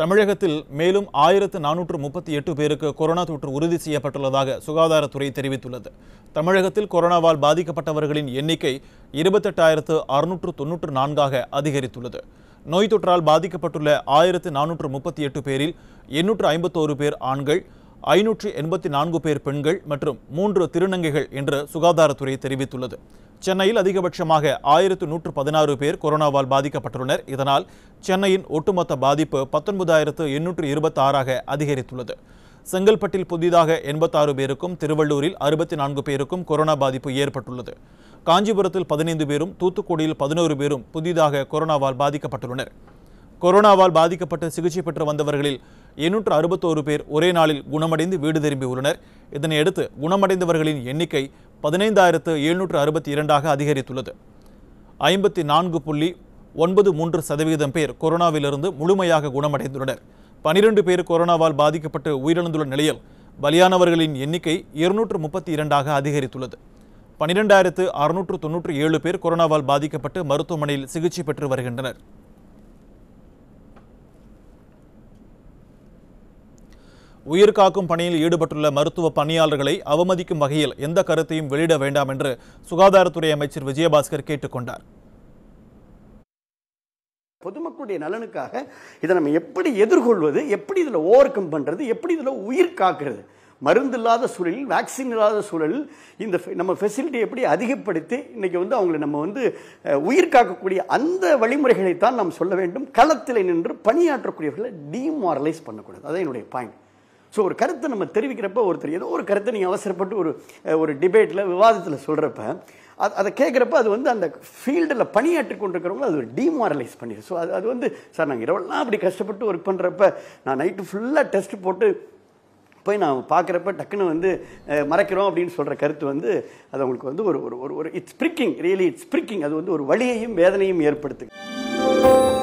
தமிழகத்தில் மேலும் ஆயிரத்து நானூற்று முப்பத்தி எட்டு பேருக்கு கொரோனா தொற்று உறுதி செய்யப்பட்டுள்ளதாக சுகாதாரத்துறை தெரிவித்துள்ளது தமிழகத்தில் கொரோனாவால் பாதிக்கப்பட்டவர்களின் எண்ணிக்கை இருபத்தெட்டாயிரத்து அறுநூற்று தொன்னூற்று நான்காக அதிகரித்துள்ளது நோய் தொற்றால் பாதிக்கப்பட்டுள்ள ஆயிரத்து நானூற்று முப்பத்தி எட்டு பேரில் எண்ணூற்று ஐம்பத்தோரு பேர் ஆண்கள் 584 எண்பத்தி நான்கு பேர் பெண்கள் மற்றும் மூன்று திருநங்கைகள் என்று சுகாதாரத்துறை தெரிவித்துள்ளது சென்னையில் அதிகபட்சமாக ஆயிரத்து நூற்று பதினாறு பேர் கொரோனாவால் பாதிக்கப்பட்டுள்ளனர் இதனால் சென்னையின் ஒட்டுமொத்த பாதிப்பு பத்தொன்பதாயிரத்து எண்ணூற்று இருபத்தாறாக அதிகரித்துள்ளது செங்கல்பட்டில் புதிதாக எண்பத்தாறு பேருக்கும் திருவள்ளூரில் அறுபத்தி நான்கு பேருக்கும் கொரோனா பாதிப்பு ஏற்பட்டுள்ளது காஞ்சிபுரத்தில் பதினைந்து பேரும் தூத்துக்குடியில் பதினோரு பேரும் புதிதாக கொரோனாவால் பாதிக்கப்பட்டுள்ளனர் கொரோனாவால் பாதிக்கப்பட்டு சிகிச்சை பெற்று வந்தவர்களில் எண்ணூற்று அறுபத்தோரு பேர் ஒரே நாளில் குணமடைந்து வீடு திரும்பியுள்ளனர் இதனையடுத்து குணமடைந்தவர்களின் எண்ணிக்கை பதினைந்தாயிரத்து எழுநூற்று அறுபத்தி இரண்டாக அதிகரித்துள்ளது ஐம்பத்தி நான்கு புள்ளி ஒன்பது மூன்று சதவிகிதம் பேர் கொரோனாவிலிருந்து முழுமையாக குணமடைந்துள்ளனர் பனிரெண்டு பேர் கொரோனாவால் பாதிக்கப்பட்டு உயிரிழந்துள்ள நிலையில் பலியானவர்களின் எண்ணிக்கை இருநூற்று முப்பத்தி இரண்டாக அதிகரித்துள்ளது பனிரெண்டாயிரத்து அறுநூற்று தொன்னூற்று ஏழு பேர் கொரோனாவால் பாதிக்கப்பட்டு மருத்துவமனையில் சிகிச்சை பெற்று வருகின்றனர் உயிர்காக்கும் பணியில் ஈடுபட்டுள்ள மருத்துவ பணியாளர்களை அவமதிக்கும் வகையில் எந்த கருத்தையும் வெளியிட வேண்டாம் என்று சுகாதாரத்துறை அமைச்சர் விஜயபாஸ்கர் கேட்டுக்கொண்டார் பொதுமக்களுடைய நலனுக்காக இதை நம்ம எப்படி எதிர்கொள்வது எப்படி இதில் ஓவர் கம் பண்ணுறது எப்படி இதில் உயிர் காக்கிறது மருந்து இல்லாத சூழலில் வேக்சின் இல்லாத சூழலில் இந்த நம்ம ஃபெசிலிட்டி எப்படி அதிகப்படுத்தி இன்றைக்கி வந்து அவங்களை நம்ம வந்து உயிர் காக்கக்கூடிய அந்த வழிமுறைகளைத்தான் நாம் சொல்ல வேண்டும் களத்தில் நின்று பணியாற்றக்கூடியவர்களை டிமாரலைஸ் பண்ணக்கூடாது அதான் என்னுடைய பாயிண்ட் ஸோ ஒரு கருத்தை நம்ம தெரிவிக்கிறப்ப ஒருத்தர் ஏதோ ஒரு கருத்தை நீங்கள் அவசரப்பட்டு ஒரு ஒரு டிபேட்டில் விவாதத்தில் சொல்கிறப்ப அது அதை கேட்குறப்ப அது வந்து அந்த ஃபீல்டில் பணியாற்றி கொண்டிருக்கிறவங்க அது ஒரு டிமாரலைஸ் பண்ணிடும் ஸோ அது அது வந்து சார் நாங்கள் இரவெல்லாம் அப்படி கஷ்டப்பட்டு ஒர்க் பண்ணுறப்ப நான் நைட்டு ஃபுல்லாக டெஸ்ட் போட்டு போய் நான் பார்க்குறப்ப டக்குன்னு வந்து மறைக்கிறோம் அப்படின்னு சொல்கிற கருத்து வந்து அது அவங்களுக்கு வந்து ஒரு ஒரு ஒரு it's freaking really it's freaking அது வந்து ஒரு வழியையும் வேதனையும் ஏற்படுத்து